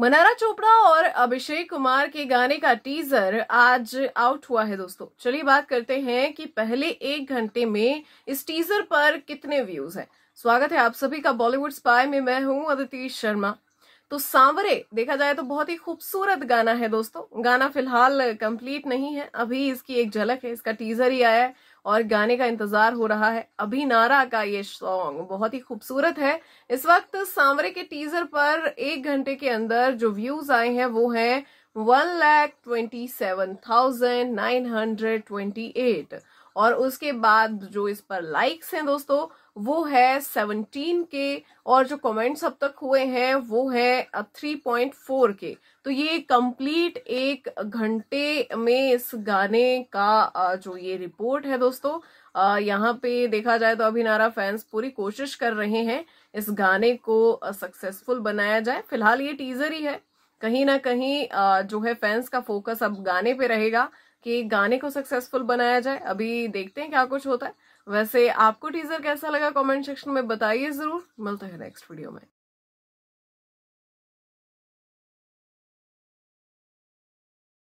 मनारा चोपड़ा और अभिषेक कुमार के गाने का टीजर आज आउट हुआ है दोस्तों चलिए बात करते हैं कि पहले एक घंटे में इस टीजर पर कितने व्यूज हैं स्वागत है आप सभी का बॉलीवुड स्पाई में मैं हूं अदिति शर्मा तो सांवरे देखा जाए तो बहुत ही खूबसूरत गाना है दोस्तों गाना फिलहाल कंप्लीट नहीं है अभी इसकी एक झलक है इसका टीजर ही आया है और गाने का इंतजार हो रहा है अभी नारा का ये सॉन्ग बहुत ही खूबसूरत है इस वक्त सांवरे के टीजर पर एक घंटे के अंदर जो व्यूज आए हैं वो है one lakh twenty seven thousand nine hundred twenty eight और उसके बाद जो इस पर लाइक्स हैं दोस्तों वो है सेवनटीन के और जो कमेंट्स अब तक हुए हैं वो है थ्री पॉइंट फोर के तो ये कंप्लीट एक घंटे में इस गाने का जो ये रिपोर्ट है दोस्तों यहाँ पे देखा जाए तो अभिनारा फैंस पूरी कोशिश कर रहे हैं इस गाने को सक्सेसफुल बनाया जाए फिलहाल ये टीजर ही है कहीं ना कहीं जो है फैंस का फोकस अब गाने पे रहेगा कि गाने को सक्सेसफुल बनाया जाए अभी देखते हैं क्या कुछ होता है वैसे आपको टीजर कैसा लगा कमेंट सेक्शन में बताइए जरूर मिलता है नेक्स्ट वीडियो में